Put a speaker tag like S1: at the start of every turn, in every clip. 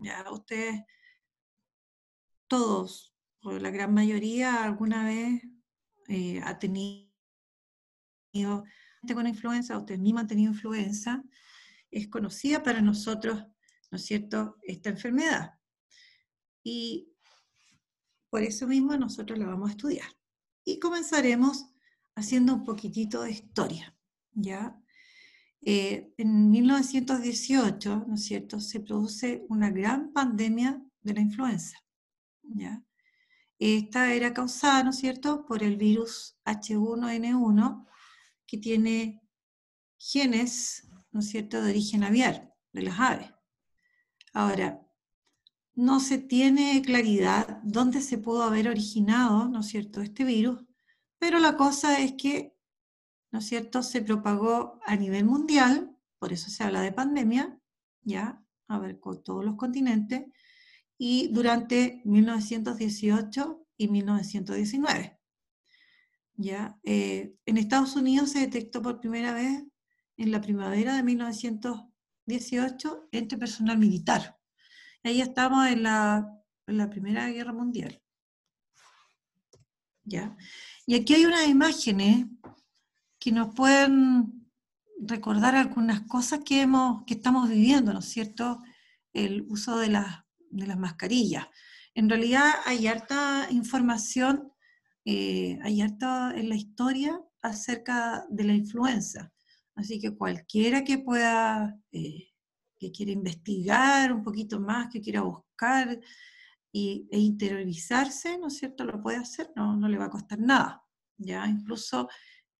S1: Ya ustedes, todos, la gran mayoría, alguna vez eh, ha tenido gente con influenza, ustedes mismos han tenido influenza, es conocida para nosotros, ¿no es cierto?, esta enfermedad. Y por eso mismo nosotros la vamos a estudiar. Y comenzaremos haciendo un poquitito de historia, ¿ya? Eh, en 1918, ¿no es cierto?, se produce una gran pandemia de la influenza. Esta era causada, ¿no es cierto?, por el virus H1N1, que tiene genes, ¿no es cierto?, de origen aviar, de las aves. Ahora, no se tiene claridad dónde se pudo haber originado, ¿no es cierto?, este virus, pero la cosa es que ¿no es cierto?, se propagó a nivel mundial, por eso se habla de pandemia, ya, A ver, con todos los continentes, y durante 1918 y 1919. Ya, eh, en Estados Unidos se detectó por primera vez en la primavera de 1918 entre personal militar. Ahí estamos en la, en la Primera Guerra Mundial. ¿Ya? Y aquí hay unas imágenes que nos pueden recordar algunas cosas que, hemos, que estamos viviendo, ¿no es cierto? El uso de las, de las mascarillas. En realidad hay harta información, eh, hay harta en la historia acerca de la influenza. Así que cualquiera que pueda, eh, que quiera investigar un poquito más, que quiera buscar y, e interiorizarse, ¿no es cierto? Lo puede hacer, no, no le va a costar nada. Ya incluso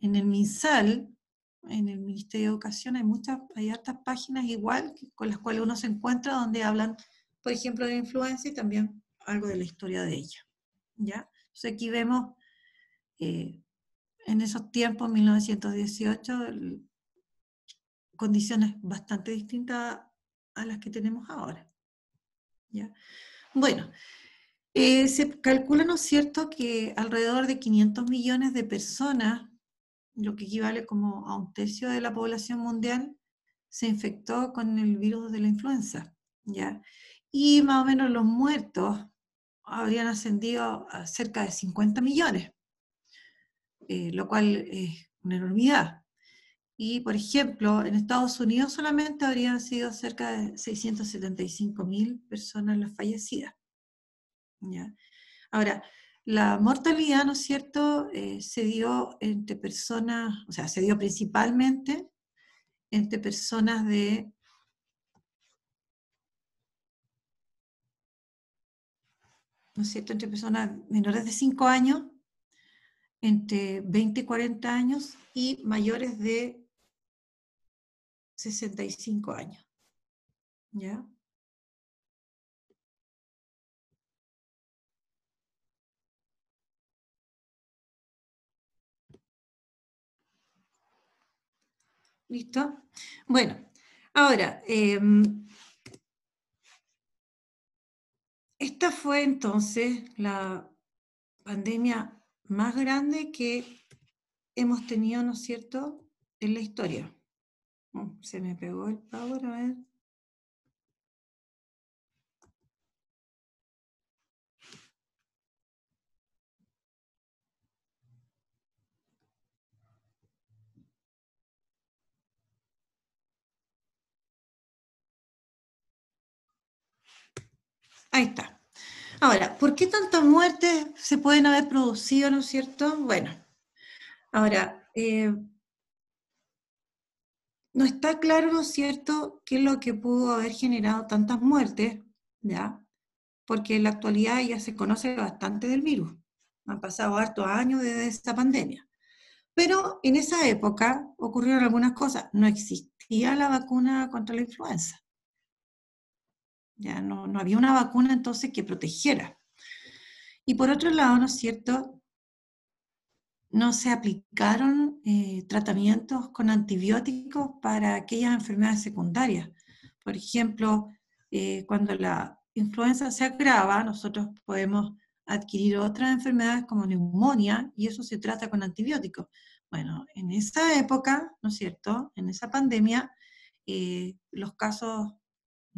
S1: en el MINSAL, en el Ministerio de Educación, hay muchas, hay hartas páginas igual con las cuales uno se encuentra donde hablan, por ejemplo, de influencia y también algo de la historia de ella. ¿ya? Entonces aquí vemos eh, en esos tiempos, 1918, condiciones bastante distintas a las que tenemos ahora. ¿ya? Bueno, eh, se calcula, ¿no es cierto?, que alrededor de 500 millones de personas lo que equivale como a un tercio de la población mundial, se infectó con el virus de la influenza, ¿ya? Y más o menos los muertos habrían ascendido a cerca de 50 millones, eh, lo cual es una enormidad. Y, por ejemplo, en Estados Unidos solamente habrían sido cerca de 675 mil personas las fallecidas. ¿ya? Ahora, la mortalidad, ¿no es cierto?, eh, se dio entre personas, o sea, se dio principalmente entre personas de ¿no es cierto?, entre personas menores de 5 años, entre 20 y 40 años y mayores de 65 años. ¿Ya? ¿Listo? Bueno, ahora, em, esta fue entonces la pandemia más grande que hemos tenido, ¿no es cierto?, en la historia. Mm, se me pegó el power, a ver. Ahí está. Ahora, ¿por qué tantas muertes se pueden haber producido, no es cierto? Bueno, ahora, eh, no está claro, ¿no es cierto?, qué es lo que pudo haber generado tantas muertes, ¿ya? Porque en la actualidad ya se conoce bastante del virus. Han pasado hartos años desde esta pandemia. Pero en esa época ocurrieron algunas cosas. No existía la vacuna contra la influenza. Ya no, había una vacuna entonces que protegiera. Y por otro lado, ¿no es cierto? No se aplicaron eh, tratamientos con antibióticos para aquellas enfermedades secundarias. Por ejemplo, eh, cuando la influenza se agrava, nosotros podemos adquirir otras enfermedades como neumonía y eso se trata con antibióticos. Bueno, en esa época, ¿no es cierto? En esa pandemia, eh, los casos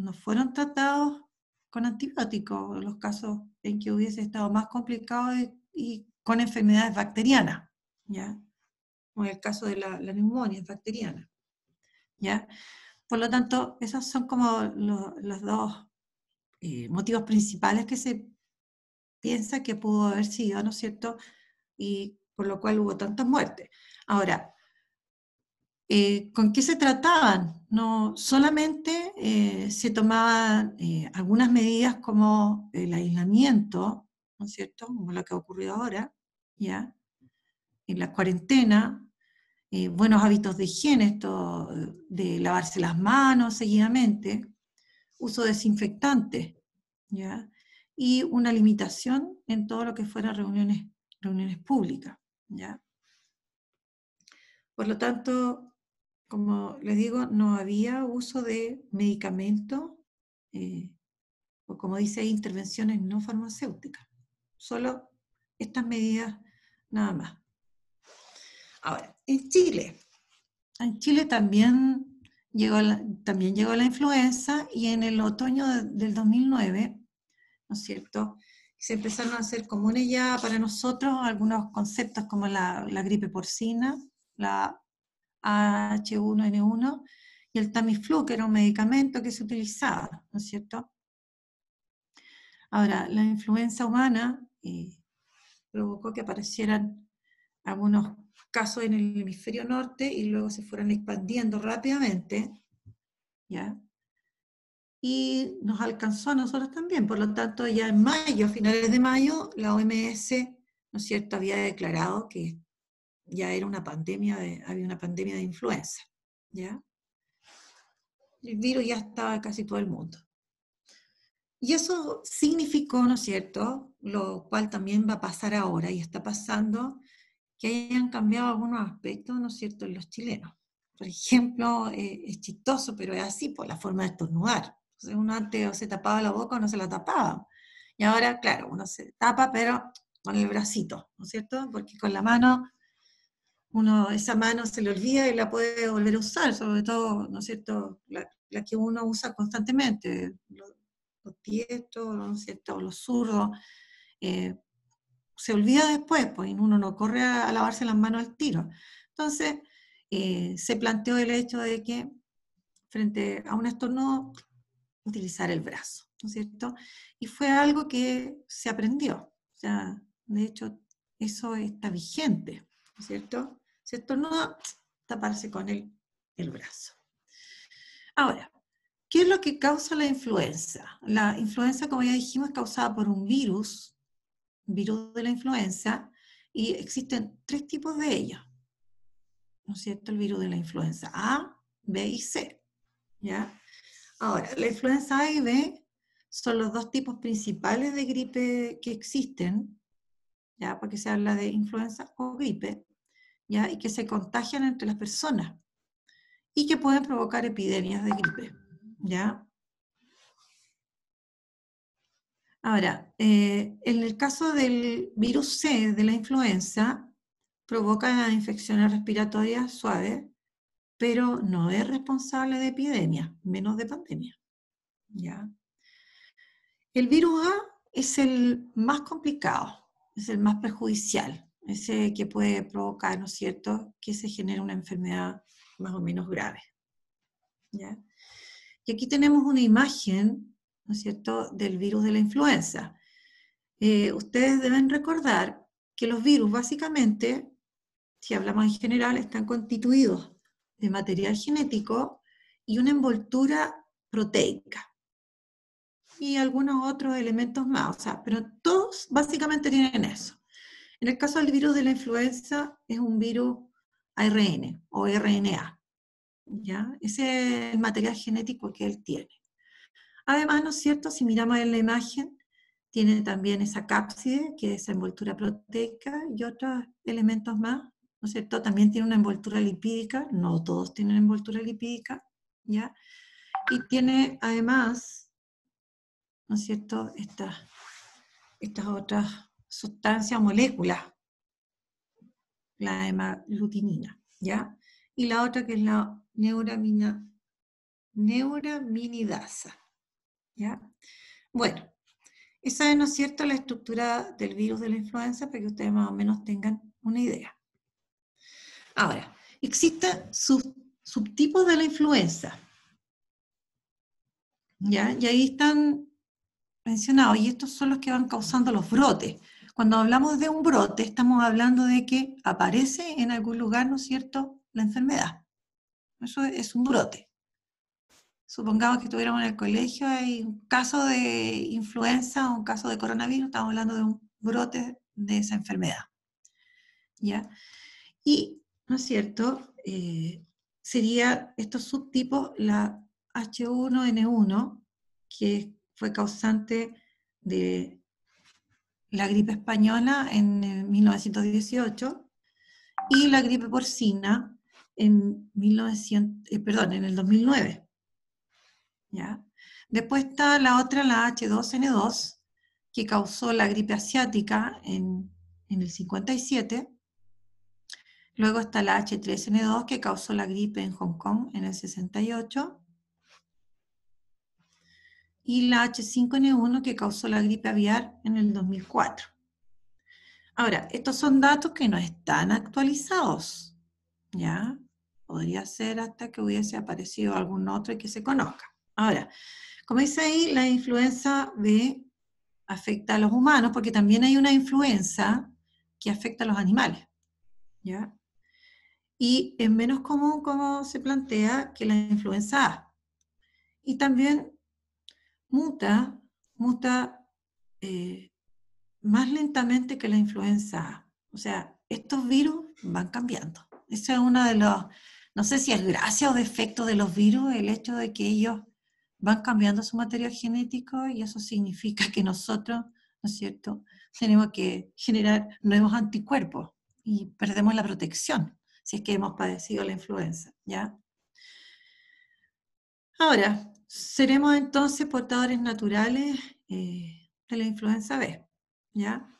S1: no fueron tratados con antibióticos, los casos en que hubiese estado más complicado y, con enfermedades bacterianas, ¿ya? Como en el caso de la, neumonía bacteriana, ¿ya? Por lo tanto, esos son como los dos eh, motivos principales que se piensa que pudo haber sido, ¿no es cierto? Y por lo cual hubo tantas muertes. Ahora, eh, ¿Con qué se trataban? No, solamente eh, se tomaban eh, algunas medidas como el aislamiento, ¿no es cierto? Como lo que ha ocurrido ahora, ¿ya? En la cuarentena, buenos hábitos de higiene, esto de lavarse las manos seguidamente, uso desinfectante, ¿ya? Y una limitación en todo lo que fueran reuniones, reuniones públicas, ¿ya? Por lo tanto, como les digo, no había uso de medicamentos eh, o como dice, intervenciones no farmacéuticas. Solo estas medidas nada más. Ahora, en Chile, en Chile también llegó la, también llegó la influenza y en el otoño del 2009, ¿no es cierto? Se empezaron a hacer comunes ya para nosotros algunos conceptos como la gripe porcina, la H1N1 y el Tamiflu, que era un medicamento que se utilizaba, ¿no es cierto? Ahora, la influenza humana eh, provocó que aparecieran algunos casos en el hemisferio norte y luego se fueron expandiendo rápidamente, ¿ya? Y nos alcanzó a nosotros también, por lo tanto ya en mayo, a finales de mayo, la OMS, ¿no es cierto?, había declarado que ya era una pandemia, de, había una pandemia de influenza, ¿ya? El virus ya estaba en casi todo el mundo. Y eso significó, ¿no es cierto?, lo cual también va a pasar ahora y está pasando, que hayan cambiado algunos aspectos, ¿no es cierto?, en los chilenos. Por ejemplo, eh, es chistoso, pero es así por pues, la forma de estornudar. Entonces uno antes se tapaba la boca o no se la tapaba. Y ahora, claro, uno se tapa, pero con el bracito, ¿no es cierto? Porque con la mano uno esa mano se le olvida y la puede volver a usar, sobre todo, ¿no es cierto?, la, que uno usa constantemente, los, tiestos, ¿no es cierto?, los zurdos, eh, se olvida después, pues uno no corre a, lavarse las manos al tiro. Entonces, eh, se planteó el hecho de que frente a un estornudo, utilizar el brazo, ¿no es cierto? Y fue algo que se aprendió, o sea, de hecho, eso está vigente, ¿no es cierto? Se No taparse con el, brazo. Ahora, ¿qué es lo que causa la influenza? La influenza, como ya dijimos, es causada por un virus, virus de la influenza, y existen tres tipos de ella. ¿No es cierto? El virus de la influenza A, B y C. ¿Ya? Ahora, la influenza A y B son los dos tipos principales de gripe que existen, ya porque se habla de influenza o gripe y que se contagian entre las personas y que pueden provocar epidemias de gripe. ¿ya? Ahora, eh, en el caso del virus C de la influenza, provoca infecciones respiratorias suaves, pero no es responsable de epidemias, menos de pandemia. ¿ya? El virus A es el más complicado, es el más perjudicial ese que puede provocar, ¿no es cierto?, que se genere una enfermedad más o menos grave. Y aquí tenemos una imagen, ¿no es cierto?, del virus de la influenza. Eh, ustedes deben recordar que los virus básicamente, si hablamos en general, están constituidos de material genético y una envoltura proteica y algunos otros elementos más, o sea, pero todos básicamente tienen eso. En el caso del virus de la influenza, es un virus ARN o RNA. ¿ya? Ese es el material genético que él tiene. Además, ¿no es cierto? Si miramos en la imagen, tiene también esa cápside, que es envoltura proteica y otros elementos más, ¿no es cierto? También tiene una envoltura lipídica, no todos tienen envoltura lipídica, ¿ya? Y tiene además, ¿no es cierto?, estas, estas otras sustancia molécula, la hemaglutinina ¿ya? Y la otra que es la neuraminidasa, ¿ya? Bueno, esa es, ¿no es cierto?, la estructura del virus de la influenza para que ustedes más o menos tengan una idea. Ahora, existen subtipos de la influenza. ¿Ya? Y ahí están mencionados, y estos son los que van causando los brotes. Cuando hablamos de un brote, estamos hablando de que aparece en algún lugar, ¿no es cierto?, la enfermedad. Eso es un brote. Supongamos que estuviéramos en el colegio, hay un caso de influenza o un caso de coronavirus, estamos hablando de un brote de esa enfermedad. ¿Ya? Y, ¿no es cierto? Eh, sería estos subtipos, la H1N1, que fue causante de la gripe española en 1918 eh, y la gripe porcina en, 1900, eh, perdón, en el 2009. ¿Ya? Después está la otra, la H2N2, que causó la gripe asiática en, en el 57. Luego está la H3N2, que causó la gripe en Hong Kong en el 68 y la H5N1 que causó la gripe aviar en el 2004. Ahora, estos son datos que no están actualizados, ¿ya? Podría ser hasta que hubiese aparecido algún otro y que se conozca. Ahora, como dice ahí, la influenza B afecta a los humanos porque también hay una influenza que afecta a los animales, ¿ya? Y es menos común, como se plantea, que la influenza A. Y también muta, muta eh, más lentamente que la influenza A. O sea, estos virus van cambiando. Eso es uno de los, no sé si es gracia o defecto de los virus, el hecho de que ellos van cambiando su material genético y eso significa que nosotros, ¿no es cierto?, tenemos que generar nuevos anticuerpos y perdemos la protección si es que hemos padecido la influenza, ¿ya? Ahora, seremos entonces portadores naturales eh, de la influenza B. ¿ya?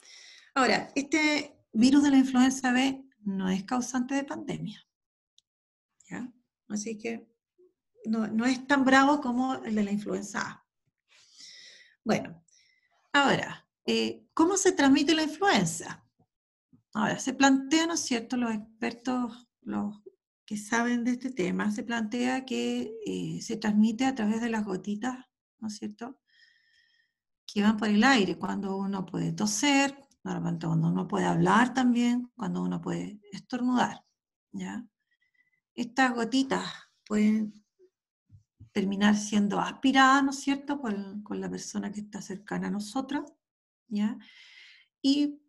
S1: Ahora, este virus de la influenza B no es causante de pandemia. ¿ya? Así que no, es tan bravo como el de la influenza A. Bueno, ahora, eh, ¿cómo se transmite la influenza? Ahora, se plantean, ¿no es cierto?, los expertos, los que saben de este tema, se plantea que eh, se transmite a través de las gotitas, ¿no es cierto? Que van por el aire, cuando uno puede toser, cuando uno puede hablar también, cuando uno puede estornudar, ¿ya? Estas gotitas pueden terminar siendo aspiradas, ¿no es cierto?, con la persona que está cercana a nosotros, ¿ya? Y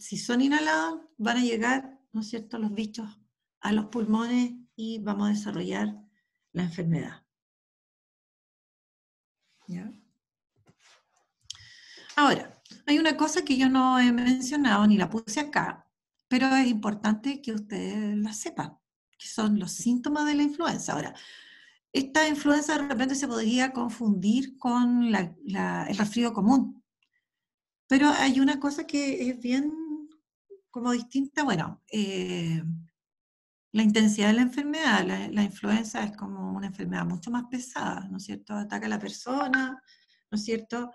S1: si son inhaladas, van a llegar, ¿no es cierto?, los bichos a los pulmones y vamos a desarrollar la enfermedad. Ahora, hay una cosa que yo no he mencionado ni la puse acá, pero es importante que ustedes la sepan, que son los síntomas de la influenza. Ahora, esta influenza de repente se podría confundir con el resfrío común, pero hay una cosa que es bien como distinta, bueno, eh, la intensidad de la enfermedad. La, influenza es como una enfermedad mucho más pesada, ¿no es cierto? Ataca a la persona, ¿no es cierto?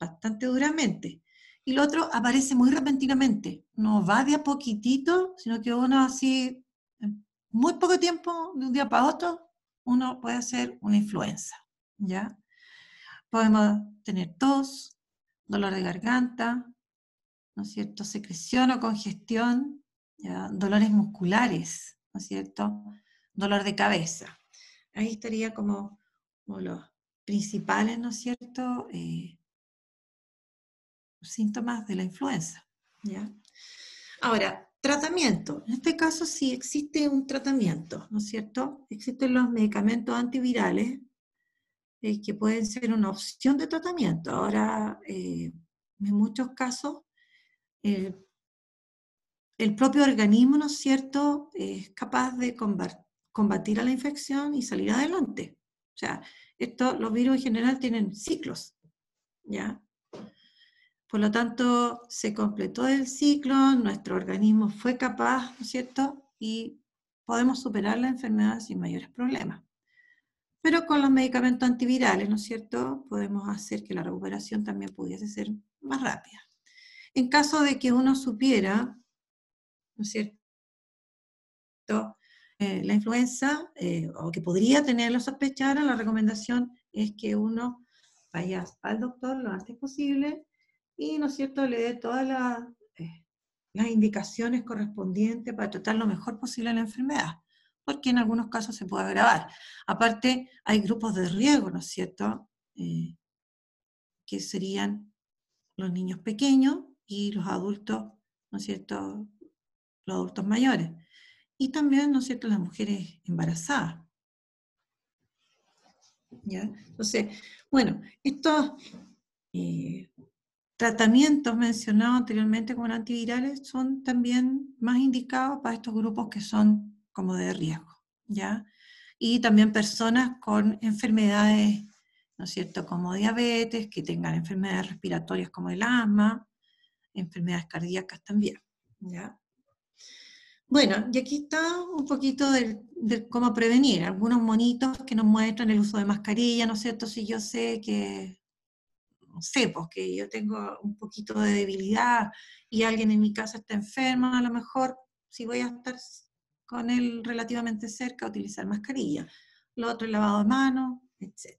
S1: Bastante duramente. Y lo otro aparece muy repentinamente, no va de a poquitito, sino que uno así, en muy poco tiempo, de un día para otro, uno puede hacer una influenza, ¿ya? Podemos tener tos, dolor de garganta, ¿no es cierto? Secreción o congestión, ¿ya? dolores musculares, ¿no es cierto? Dolor de cabeza. Ahí estaría como, los principales, ¿no es cierto? Eh, síntomas de la influenza. ¿ya? Ahora, tratamiento. En este caso sí existe un tratamiento, ¿no es cierto? Existen los medicamentos antivirales eh, que pueden ser una opción de tratamiento. Ahora, eh, en muchos casos, el el propio organismo, ¿no es cierto?, es capaz de combatir a la infección y salir adelante. O sea, esto, los virus en general tienen ciclos, ¿ya? Por lo tanto, se completó el ciclo, nuestro organismo fue capaz, ¿no es cierto?, y podemos superar la enfermedad sin mayores problemas. Pero con los medicamentos antivirales, ¿no es cierto?, podemos hacer que la recuperación también pudiese ser más rápida. En caso de que uno supiera ¿no es cierto? Eh, la influenza, eh, o que podría tenerlo sospechar, la recomendación es que uno vaya al doctor lo antes posible y, ¿no es cierto?, le dé todas las, eh, las indicaciones correspondientes para tratar lo mejor posible la enfermedad, porque en algunos casos se puede agravar. Aparte, hay grupos de riesgo, ¿no es cierto?, que serían los niños pequeños y los adultos, ¿no es cierto?, los adultos mayores. Y también, ¿no es cierto?, las mujeres embarazadas. ¿Ya? Entonces, bueno, estos eh, tratamientos mencionados anteriormente como antivirales son también más indicados para estos grupos que son como de riesgo, ¿ya? Y también personas con enfermedades, ¿no es cierto?, como diabetes, que tengan enfermedades respiratorias como el asma, enfermedades cardíacas también, ¿ya? Bueno, y aquí está un poquito de, cómo prevenir. Algunos monitos que nos muestran el uso de mascarilla, ¿no es cierto? Si yo sé que, no sé, pues que yo tengo un poquito de debilidad y alguien en mi casa está enfermo, a lo mejor si voy a estar con él relativamente cerca, utilizar mascarilla. Lo otro, es lavado de manos, etc.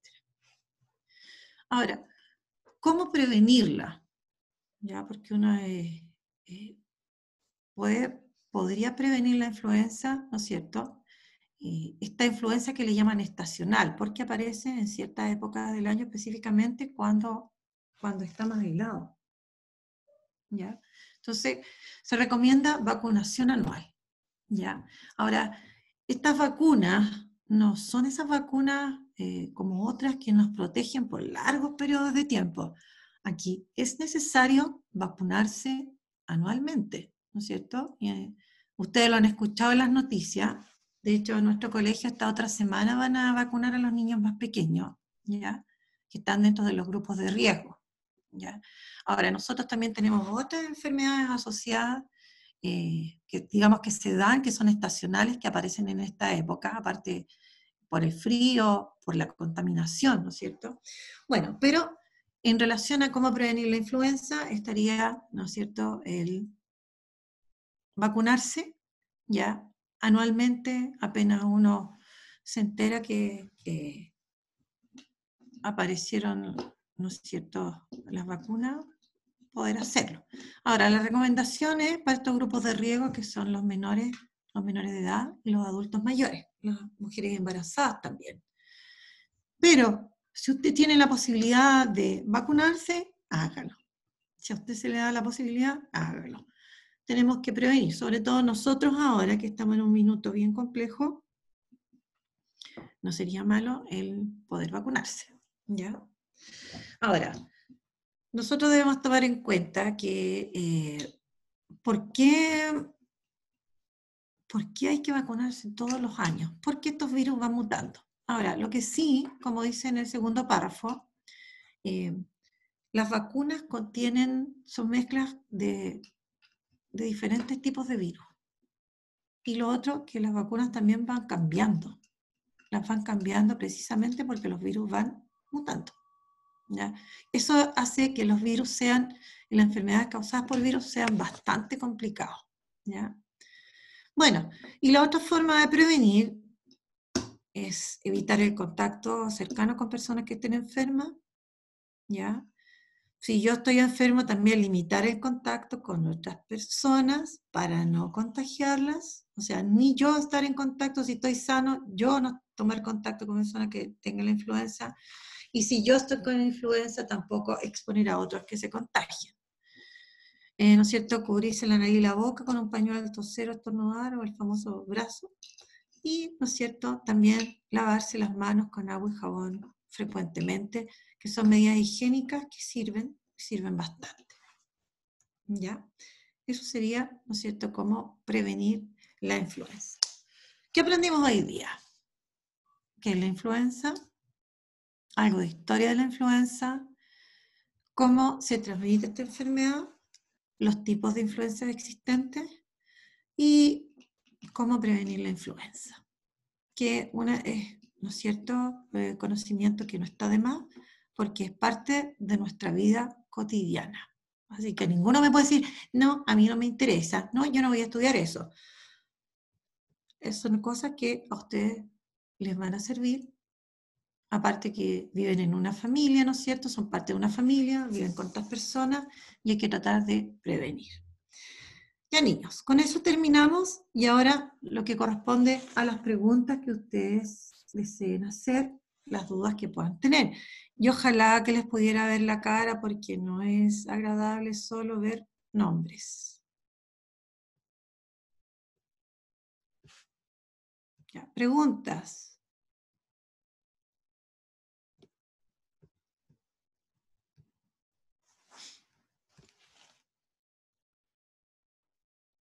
S1: Ahora, ¿cómo prevenirla? Ya, porque uno es, puede podría prevenir la influenza, ¿no es cierto? Eh, esta influenza que le llaman estacional, porque aparece en ciertas épocas del año específicamente cuando, cuando está más aislado. ¿Ya? Entonces, se recomienda vacunación anual. ¿Ya? Ahora, estas vacunas no son esas vacunas eh, como otras que nos protegen por largos periodos de tiempo. Aquí es necesario vacunarse anualmente, ¿no es cierto? Eh, Ustedes lo han escuchado en las noticias. De hecho, en nuestro colegio esta otra semana van a vacunar a los niños más pequeños, ¿ya? Que están dentro de los grupos de riesgo, ¿ya? Ahora, nosotros también tenemos otras enfermedades asociadas eh, que digamos que se dan, que son estacionales, que aparecen en esta época, aparte por el frío, por la contaminación, ¿no es cierto? Bueno, pero en relación a cómo prevenir la influenza estaría, ¿no es cierto?, el vacunarse, ya anualmente apenas uno se entera que, aparecieron, ¿no es cierto?, las vacunas, poder hacerlo. Ahora, las recomendaciones para estos grupos de riesgo, que son los menores, los menores de edad y los adultos mayores, las mujeres embarazadas también. Pero si usted tiene la posibilidad de vacunarse, hágalo. Si a usted se le da la posibilidad, hágalo tenemos que prevenir, sobre todo nosotros ahora que estamos en un minuto bien complejo, no sería malo el poder vacunarse. ¿ya? Ahora, nosotros debemos tomar en cuenta que eh, ¿por, qué, ¿por, hay que vacunarse todos los años? ¿Por qué estos virus van mutando. Ahora, lo que sí, como dice en el segundo párrafo, eh, las vacunas contienen, son mezclas de de diferentes tipos de virus. Y lo otro, que las vacunas también van cambiando. Las van cambiando precisamente porque los virus van mutando. ¿ya? Eso hace que los virus sean, las enfermedades causadas por virus sean bastante complicados. ¿ya? Bueno, y la otra forma de prevenir es evitar el contacto cercano con personas que estén enfermas, ¿ya? si yo estoy enfermo, también limitar el contacto con otras personas para no contagiarlas. O sea, ni yo estar en contacto, si estoy sano, yo no tomar contacto con personas que tengan la influenza. Y si yo estoy con influenza, tampoco exponer a otros que se contagien. Eh, ¿No es cierto? Cubrirse la nariz y la boca con un pañuelo, tosero, estornudar o el famoso brazo. Y, ¿no es cierto? También lavarse las manos con agua y jabón frecuentemente, que son medidas higiénicas que sirven, sirven bastante. ¿Ya? Eso sería, ¿no es cierto?, cómo prevenir la influenza. ¿Qué aprendimos hoy día? ¿Qué es la influenza? Algo de historia de la influenza, cómo se transmite esta enfermedad, los tipos de influencias existentes y cómo prevenir la influenza. Que una es, ¿no es cierto?, eh, conocimiento que no está de más, porque es parte de nuestra vida cotidiana. Así que ninguno me puede decir, no, a mí no me interesa, no, yo no voy a estudiar eso. Es una cosa que a ustedes les van a servir. Aparte que viven en una familia, ¿no es cierto? Son parte de una familia, viven con otras personas y hay que tratar de prevenir. Ya niños, con eso terminamos y ahora lo que corresponde a las preguntas que ustedes deseen hacer las dudas que puedan tener. Y ojalá que les pudiera ver la cara porque no es agradable solo ver nombres. preguntas.